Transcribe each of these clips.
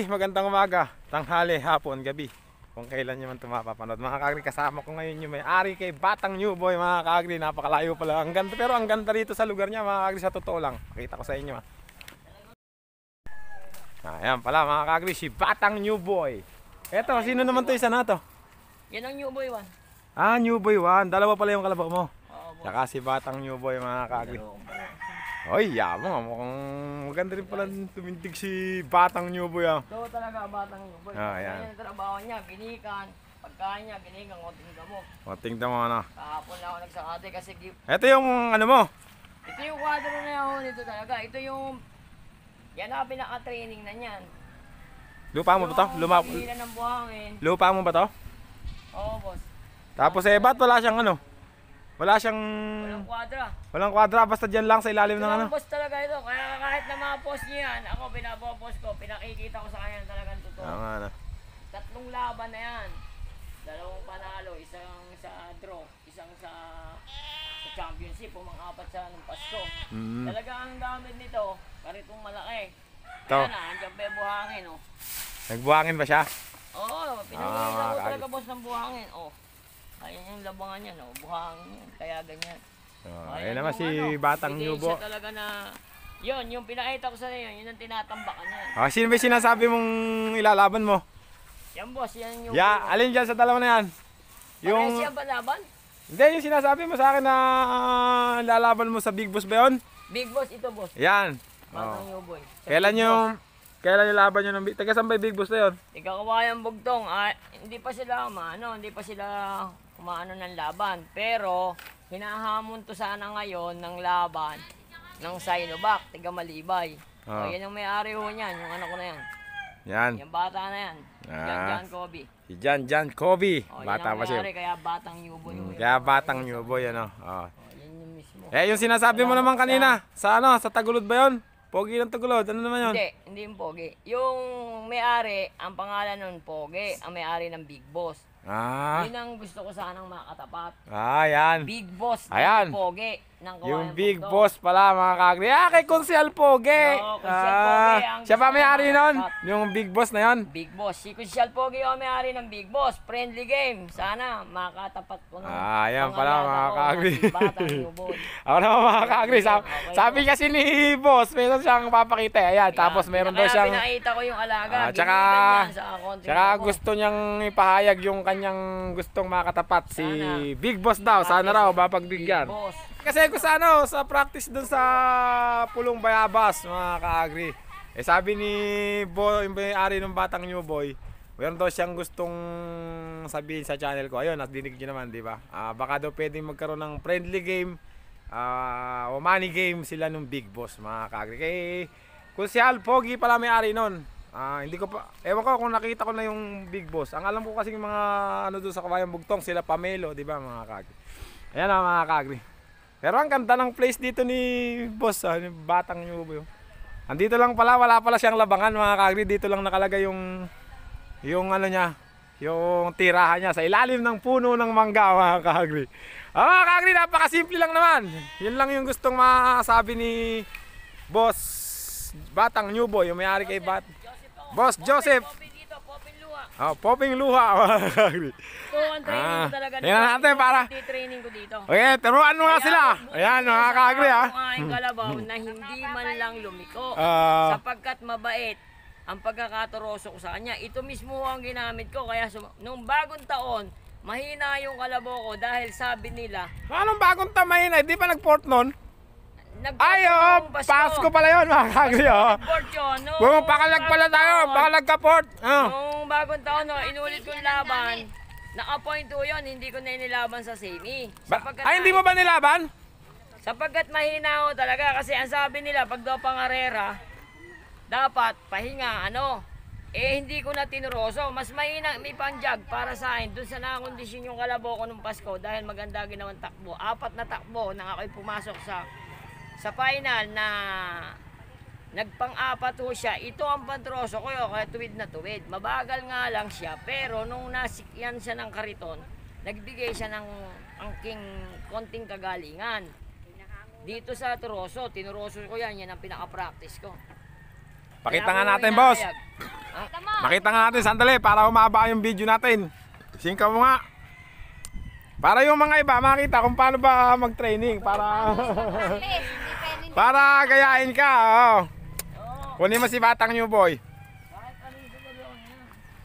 Muli, magandang umaga, tanghali, hapon, gabi Kung kailan nyo man tumapapanood Mga kaagri, kasama ko ngayon yung may-ari kay Batang New Boy Mga kaagri, napakalayo pala ang ganda, Pero ang ganda rito sa lugar niya mga kaagri, sa totoo lang Pakita ko sa inyo ha ah. Ayan pala mga kaagri, si Batang New Boy Eto, sino naman to isa na to? Yan ang New Boy 1 Ah, New Boy 1, dalawa pala yung kalabaw mo Oo, Saka si Batang New Boy mga kaagri Hoy, yamo. Ah. Mukhang maganda rin pala tumindig si Batang Nuboy. Ah. Ito talaga, Batang Nuboy. Ah, yan. trabaho niya, binikan. Pagkain niya, binikan, konting damo. Konting damo, na. Ano? Kahapon lang ako nagsakate kasi gift. Ito yung ano mo? Ito yung kwadro na yun, ito talaga. Ito yung, yan ang pinaka-training na niyan. Lupa mo ba to? Luma... ng buhangin. Lupa mo ba to? Oo, boss. Tapos eh, ba't wala siyang ano? Wala siyang... Walang kwadra. Walang kwadra, basta diyan lang sa ilalim Ito ng ano. Boss talaga ito. Kaya kahit na mga post niya yan, ako binabopost ko, pinakikita ko sa kanya talagang totoo. Ano nga Tatlong laban na yan. Dalawang panalo, isang sa draw, isang sa sa championship, o mga apat sa anong Pasko. Mm -hmm. Talaga ang gamit nito, karitong malaki. Ito. Ayan na, ah, andyan pa buhangin, oh. Nagbuhangin ba siya? Oo, oh, pinagbuhangin ah, talaga boss ng buhangin, oh. Ayan yung labangan yan, oh. buhangin yan, kaya ganyan. Oh, ayan naman si ano, Batang Yubo. Nubo. siya talaga na, yun, yung pinakita ko sa inyo, yun ang tinatambakan yan. Eh. Ah, sino ba yung sinasabi mong ilalaban mo? Yan boss, yan yung... Ya, alin dyan sa dalawa na yan? Yung... Yung... siya ba laban? Hindi, yung sinasabi mo sa akin na ah, lalaban mo sa Big Boss ba yun? Big boss ito boss, Yan. Batang Oh. Yuboy. Eh. Kailan yung... Kailan yung laban yun? ng Big- Taga saan ba yung Big Boss na yun? Ikaw yung bugtong, ah, hindi pa sila, ma, ano, hindi pa sila umaano ng laban. Pero, hinahamon to sana ngayon ng laban ng Sinovac, tiga Malibay. Oh. So, ah. yan ang may-ari ho niyan, yung anak ko na yan. Yan. Yung bata na yan. Ah. Jan Jan Kobe. Si Jan Jan Kobe. Oh, bata pa siya. Kaya batang yubo hmm. Kaya batang yubo yan Oh. Ah. Oh, yan yung mismo. Eh, yung sinasabi mo naman kanina, sa, ano, sa Tagulod ba yon? Pogi ng Tagulod, ano naman yon? Hindi, hindi yung Pogi. Yung may-ari, ang pangalan nun Pogi, ang may-ari ng Big Boss. Ah. Yun ang gusto ko sanang makatapat. Ah, yan. Big boss. Ayan. Pogi. Yung Big Bugtong. Boss pala mga kagri. Ah, kay Kunsyal Poge. No, Kunsyal Poge. Ah, siya pa may-ari nun? Yung Big Boss na yon Big Boss. Si Kunsyal Poge yung may-ari ng Big Boss. Friendly game. Sana makatapat ko na. Ah, yan pala mga kaagri. Ako na mga kagri. Sabi, okay. sabi kasi ni Boss, meron siyang papakita. Ayan, yeah, tapos meron daw siyang... Kaya pinakita ko yung alaga. Ah, tsaka, tsaka gusto niyang ipahayag yung kanyang gustong makatapat. Si Big Boss daw. Sana raw mapagbigyan. Big Boss. Kasi ako sa ano, sa practice doon sa Pulong Bayabas, mga kaagri. Eh sabi ni Bo, yung ari ng batang new boy, meron daw siyang gustong sabihin sa channel ko. Ayun, natinig niyo naman, di ba? Ah, baka daw pwedeng magkaroon ng friendly game uh, o money game sila nung big boss, mga kaagri. Kay kung si Al Pogi pala may-ari noon, Ah, uh, hindi ko pa ewan ko kung nakita ko na yung Big Boss. Ang alam ko kasi yung mga ano doon sa Kawayan Bugtong, sila Pamelo, 'di ba, mga kagri. Ayan na ah, mga kagri. Pero ang ganda ng place dito ni boss, ah, batang nyo ba yun? Andito lang pala, wala pala siyang labangan mga kagri. Dito lang nakalagay yung, yung ano niya, yung tirahan niya sa ilalim ng puno ng mangga mga kagri. Ah, mga kagri, napakasimple lang naman. Yun lang yung gustong masabi ni boss Batang Newboy, yung may kay Bat. Boss Joseph. Oh, popping luha. so, ang training ah, ko talaga dito. Tingnan natin para. training ko dito. Okay, turuan mo nga sila. Ayan, nakaka-agree ha. Kumain kalabaw na hindi man lang lumiko. Uh, sapagkat mabait ang pagkakaturoso ko sa kanya. Ito mismo ang ginamit ko. Kaya nung bagong taon, mahina yung kalabaw ko dahil sabi nila. Anong bagong taon mahina? Hindi pa nag-port nun? Ay, Pasko pala yun, mga kagri, oo. Oh. Port yun, no? Bumapakalag pala tayo, pakalag ka port. Ah. Noong bagong taon, no, inulit kong laban. na-appoint 2 yun, hindi ko na inilaban sa semi. Sapagkat Ay, hindi mo ba nilaban? Sapagkat mahina ako talaga, kasi ang sabi nila, pag daw pangarera, dapat pahinga, ano, eh hindi ko na tinuroso. Mas mahina may panjag para sa akin. Doon sa nakakondisyon yung kalabo ko nung Pasko dahil maganda ginawang takbo. Apat na takbo nang ako'y pumasok sa sa final na nagpang-apat ho siya. Ito ang pantroso ko yun, kaya tuwid na tuwid. Mabagal nga lang siya, pero nung nasikyan siya ng kariton, nagbigay siya ng angking konting kagalingan. Dito sa Turoso, tinuroso ko yan, yan ang pinaka-practice ko. Pakita nga natin, boss. Makita nga natin, sandali, para humaba yung video natin. Singka mo nga. Para yung mga iba makita kung paano ba mag-training. Para... Para gayain ka, oh. Kunin mo si batang new boy.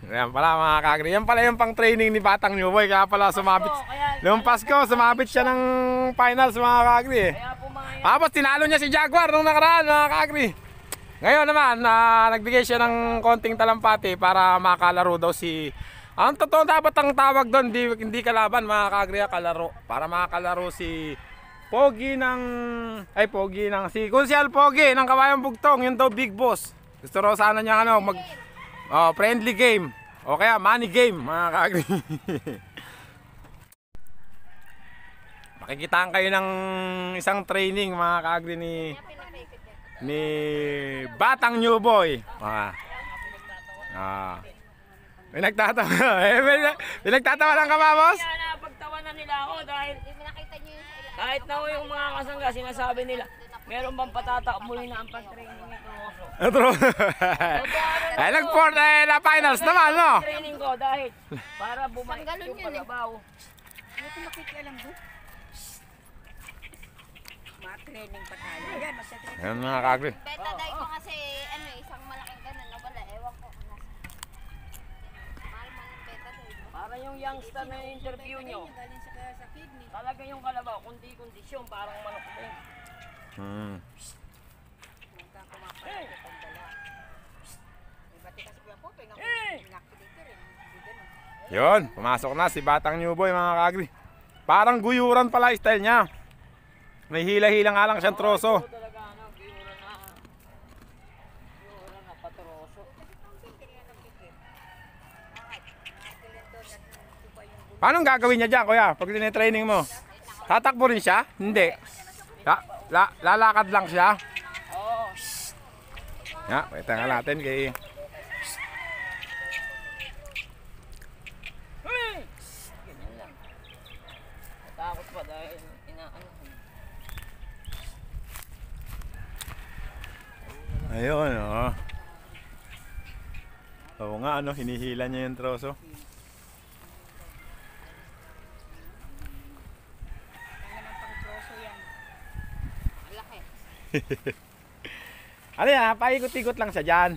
Yan pala mga kagri. Yan pala yung pang training ni Batang New Boy. Kaya pala sumabit. Noong Pasko, sumabit siya ng finals mga kagri. Eh. Tapos tinalo niya si Jaguar nung nakaraan mga kagri. Ngayon naman, uh, nagbigay siya ng konting talampati para makalaro daw si... Ang totoo dapat ang tawag doon, hindi, hindi kalaban mga kagri, ah, kalaro. Para makalaro si Pogi ng ay pogi ng si Kunsyal Pogi ng Kawayan Bugtong, yun daw Big Boss. Gusto raw sana niya ano mag oh, friendly game. O kaya money game, mga kaagri. Makikitaan kayo ng isang training mga kaagri ni ni Batang New Boy. Ah. Ah. Pinagtatawa. eh, pinagtatawa lang ka, Mamos? Kaya na, pagtawa na nila ako dahil kahit na ho yung mga kasangga, sinasabi nila, meron bang patata muli na ang pag-training ni Troso. True. eh, nag-fourth eh, na finals naman, no? Training ko dahil para bumalik yung palabaw. Eh. Ano ito makikialam doon? Ma-training pa tayo. Ayan, masatraining. Ayan mga kagri. Beta dahil ko kasi, ano, eh, isang malaking ganun na wala. Ewan ko. Para yung youngster na interview nyo. Talaga yung kalabaw, kundi kondisyon, parang manok mo. Hmm. Huwag eh! Yun, pumasok na si Batang Newboy mga kagri. Parang guyuran pala style niya. May hila-hila nga lang siyang troso. Paano gagawin niya dyan, kuya? Pag tinitraining mo? Tatakbo rin siya? Hindi. La, la, lalakad lang siya? Oo. Ya, wait nga natin kay... Ganyan lang. pa dahil inaano. Ayun, oh. Oo nga, ano, hinihila niya yung troso. ano yan, ah, paikot-ikot lang siya dyan.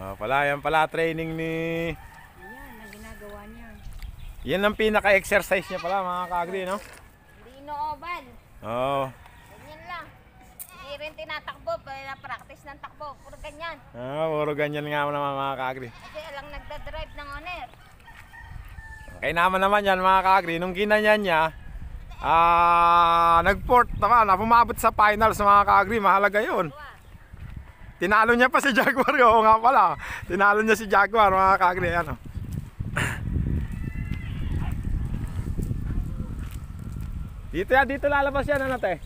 Oh, pala, yan pala training ni... Ayan, ang ginagawa niya. Yan ang pinaka-exercise niya pala mga kaagri, no? Dino Oval. Oo. Oh. Ganyan lang. Hindi rin tinatakbo, pala practice ng takbo. Puro ganyan. Oo, oh, ah, puro ganyan nga naman mga kaagri. Kasi alang nagda-drive ng owner. Okay naman naman yan mga kaagri. Nung ginanyan niya, Ah, nag tama na Pumabot sa finals mga kaagri. Mahalaga yun. Tinalo niya pa si Jaguar. Oo nga pala. Tinalo niya si Jaguar mga kaagri. Ano? Dito yan. Dito lalabas yan. Ano te?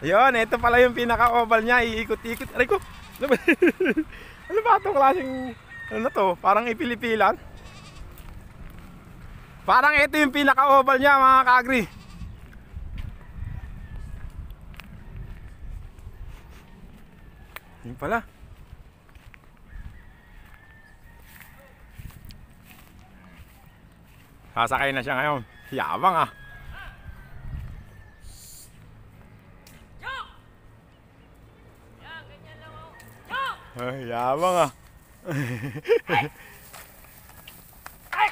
Yun, ito pala yung pinaka-oval niya. Iikot-ikot. Aray ko! Ano, ano ba itong klaseng... Ano to? Parang ipilipilan. Parang ito yung pinaka-oval niya mga kaagri. Yun pala. Sasakay na siya ngayon. Yabang ah. Oh. Ay, yabang ah. Ay! Ay!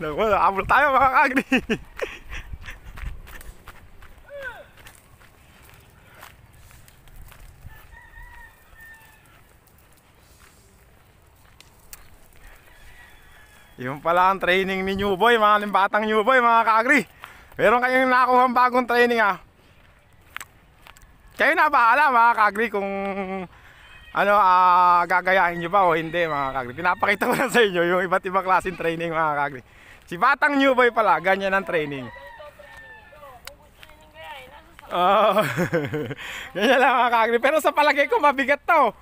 Naku, nakabol tayo mga kagri! Yung pala ang training ni New Boy, mga limbatang New Boy, mga kaagri. Meron kayong nakuha bagong training ah. Kayo na bahala mga kagri kung ano uh, gagayahin nyo ba o hindi mga kagri. Pinapakita ko na sa inyo yung iba't ibang klaseng training mga kagri. Si Batang New Boy pala, ganyan ang training. Oh, ganyan lang mga kagri. Pero sa palagay ko mabigat to.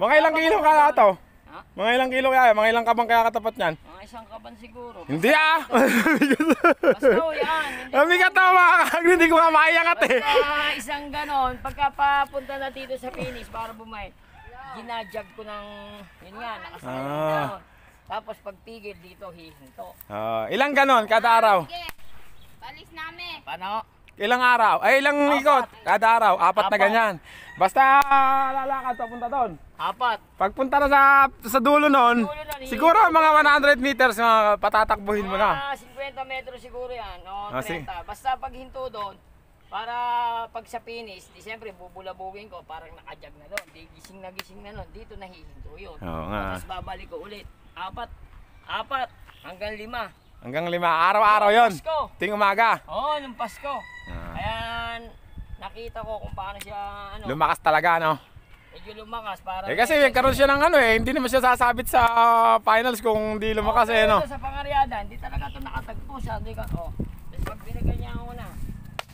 Mga ilang kilo ka na to? Ha? Mga ilang kilo kaya? Mga ilang kaban kaya katapat niyan? Mga isang kaban siguro. Hindi ah! Basta o yan. Hindi Ang mga kakagri, hindi ko nga maiangat eh. Basta isang ganon, pagkapapunta na dito sa finish para bumay, ginajag ko ng, yun nga, nakasakay ng Ah. Tapos pagpigil dito, hihinto. Ah, ilang ganon kada araw? Sige. Balis namin. Paano? Ilang araw? Ay, ilang apat. ikot? Kada araw, apat, apat, na ganyan. Basta lalakad papunta doon. Apat. Pagpunta na sa sa dulo noon, siguro mga 100 meters mga patatakbuhin mo na. 50 ah, meters siguro 'yan, o 30. Ah, si Basta paghinto doon, para pag sa finish, di siyempre bubulabugin ko, parang nakajag na doon. Di gising na gising na noon, dito nahihinto 'yun. Oo nga. Tapos babalik ko ulit. Apat, apat hanggang lima. Hanggang lima. Araw-araw yon. Ting umaga. Oo, oh, nung Pasko. Ah. Ayan, nakita ko kung paano siya, ano. Lumakas talaga, no? Medyo lumakas para... Eh kasi nagkaroon siya ng ano eh, hindi naman siya sasabit sa uh, finals kung hindi lumakas okay, eh, no? Sa pangariada, hindi talaga 'to nakatagpo siya. Hindi ka, oh. Tapos pag pinaganyan ko na.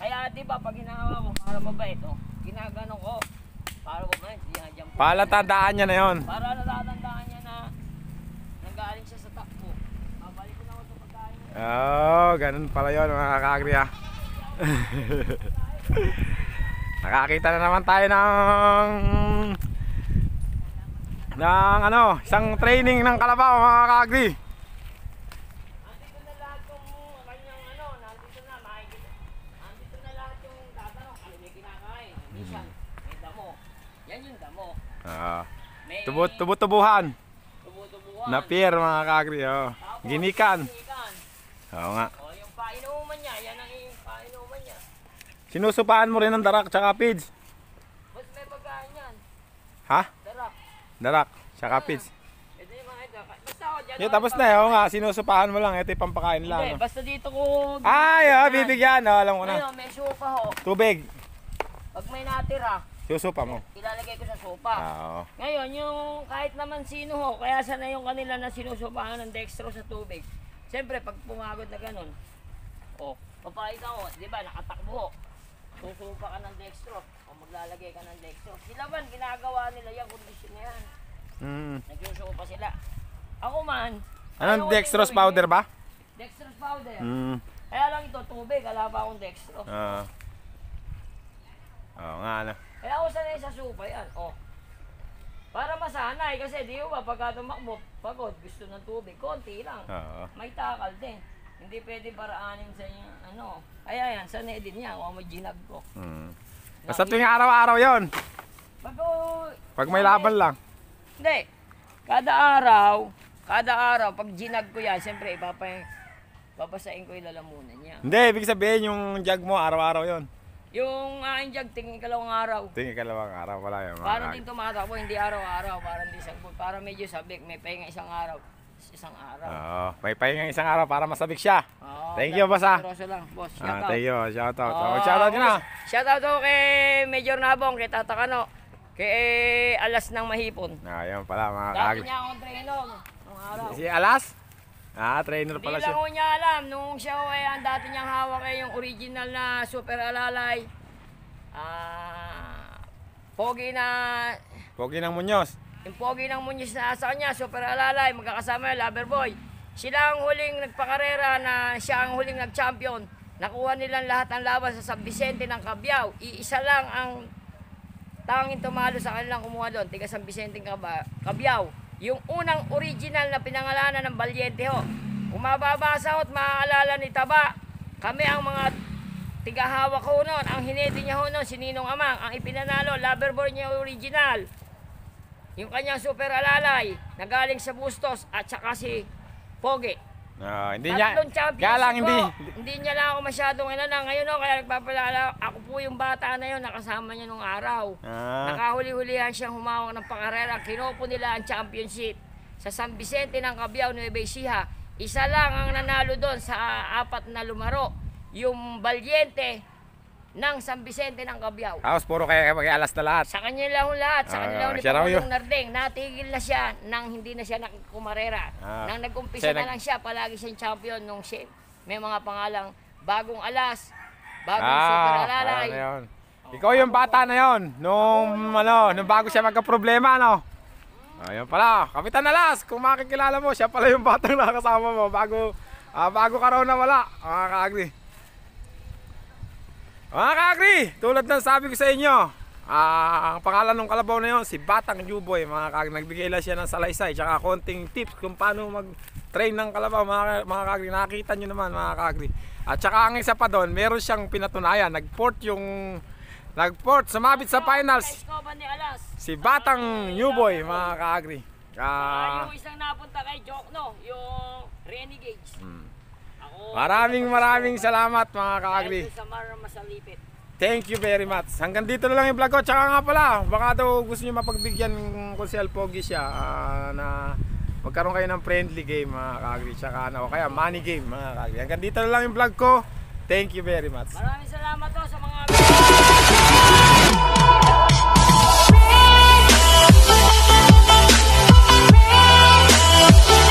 Kaya di ba, pag ginawa ko, para mabait, oh. Ginagano ko. Para mabait, diyan, diyan. Para tandaan niya na yon. Para natatandaan Oh, ganun pala yun mga kakagri ha. Nakakita na naman tayo ng ng ano, isang training ng kalabaw mga kakagri. Ano, Yan yung damo. Ah. Tubo-tubuhan. Tubo-tubuhan. Napier mga kakagri. Oh. Ginikan. Ginikan. Oo nga. O, oh, yung painuman niya, yan ang yung painuman niya. Sinusupaan mo rin ng darak tsaka pids. Ba't may pagkain yan? Ha? Darak. Darak tsaka pids. Ah, ito yung mga darak. Basta ako dyan. Yeah, tapos na eh. nga, sinusupaan mo lang. Ito yung pampakain lang. Hindi, basta dito ko... Ay, oh, bibigyan. Oh, alam ko na. Ayun, may sopa ho. Tubig. Pag may natira, Susupa mo? Ilalagay ko sa sopa. Oo. Ngayon, yung kahit naman sino ho, kaya sana yung kanila na sinusupahan ng dextrose sa tubig. Siyempre, pag pumagod na ganun, oh, papakita ko, di ba, nakatakbo. Susupa ka ng dextro, o maglalagay ka ng dextro. Sila man, ginagawa nila yung condition na yan. Mm. Nagsusuko sila. Ako man, Anong dextrose powder ba? Dextrose powder. Mm. Kaya lang ito, tubig. Wala pa akong dextrose. Ah. Oo. Uh. Oo oh, nga na. Ano? Kaya ako sanay sa supa yan. Oh. Para masanay kasi di ba pagka tumakbo, pagod, gusto ng tubig, konti lang. Oo. May takal din. Hindi pwede paraanin sa inyo, ano. Ay, ayan, sanay din niya, kung may ginag ko. Mm. Basta tuwing araw-araw yon. Bago, Pag may laban lang. Hindi. Kada araw, kada araw, pag ginag ko yan, siyempre, ipapay, babasain ko yung lalamunan niya. Hindi, ibig sabihin yung jug mo araw-araw yon. Yung aking ah, jug, tingin kalawang araw. Tingin kalawang araw, wala yan. Parang din tumatakbo, hindi araw-araw, Para, di sagbog. Parang medyo sabik, may pahinga isang araw. Isang araw. Oo, may pahinga isang araw para masabik siya. Oo, thank you, boss ah. lang, boss. Shout ah, out. Thank you, shout out. Oo, oh, shout out na. Shout out ako kay Major Nabong, kay Tata Kano, kay Alas ng Mahipon. Ayun ah, pala, mga kagli. Dati niya akong trainog. Si Alas? Ah, trainer pala Di siya. Hindi lang niya alam. Nung siya ho eh, ang dati niyang hawak ay eh, yung original na super alalay. Ah, pogi na... Pogi ng Munoz. Yung pogi ng Munoz na sa kanya, super alalay, magkakasama yung lover boy. Sila ang huling nagpakarera na siya ang huling nag-champion. Nakuha nilang lahat ng laban sa San Vicente ng Cabiao. Iisa lang ang tanging tumalo sa kanilang kumuha doon, tiga San Vicente ng Cabiao. Yung unang original na pinangalanan ng Valiente ho. Kung mababasa ho at maaalala ni Taba, kami ang mga tigahawak ko noon. Ang hinedi niya ho noon, si Ninong Amang. Ang ipinanalo, lover boy niya original. Yung kanyang super alalay, nagaling sa Bustos at saka si Pogi. No, ah, hindi niya. Tatlong champions Kaya lang, hindi. Hindi niya lang ako masyadong ano na ngayon. No, kaya nagpapalala. Ako po yung bata na yun. Nakasama niya nung araw. Ah. Nakahuli-hulihan siyang humawak ng pakarera. Kinopo nila ang championship sa San Vicente ng Cabiao, Nueva Ecija. Isa lang ang nanalo doon sa apat na lumaro. Yung Valiente, ng San Vicente ng Cabiao. House, puro kaya kay alas na lahat. Sa kanya lang lahat. Sa ah, kanya lang ni siya Pangulong Nardeng. Natigil na siya nang hindi na siya nakumarera. Ah. Nang nag-umpisa na nag- lang siya, palagi siyang champion nung siya. May mga pangalang Bagong Alas, Bagong ah, Super Alalay. ano yun. Oh, Ikaw yung bata na yon nung ano, nung bago siya magka-problema no? Ayun pala, Kapitan Alas, kung makikilala mo, siya pala yung batang nakasama mo bago ah, bago ka raw nawala. Mga kaagri. Mga kaagri, tulad ng sabi ko sa inyo, ah, ang pangalan ng kalabaw na yon si Batang Juboy. Mga kaagri, nagbigay lang siya ng salaysay tsaka konting tips kung paano mag-train ng kalabaw. Mga, mga kaagri, nakita nyo naman mga kaagri. At tsaka ang isa pa doon, meron siyang pinatunayan. Nag-port yung nag Nagport, sumabit sa finals. Si Batang Newboy, mga kaagri. Ah, uh, yung isang napunta kay Jokno, yung Renegades. Hmm. Maraming maraming salamat mga kaagri. Thank you very much. Hanggang dito na lang yung vlog ko. Tsaka nga pala, baka daw gusto nyo mapagbigyan kung si Alpogi siya uh, na magkaroon kayo ng friendly game mga kaagri. Tsaka ano, kaya money game mga kaagri. Hanggang dito na lang yung vlog ko. Thank you very much. Maraming salamat po sa mga...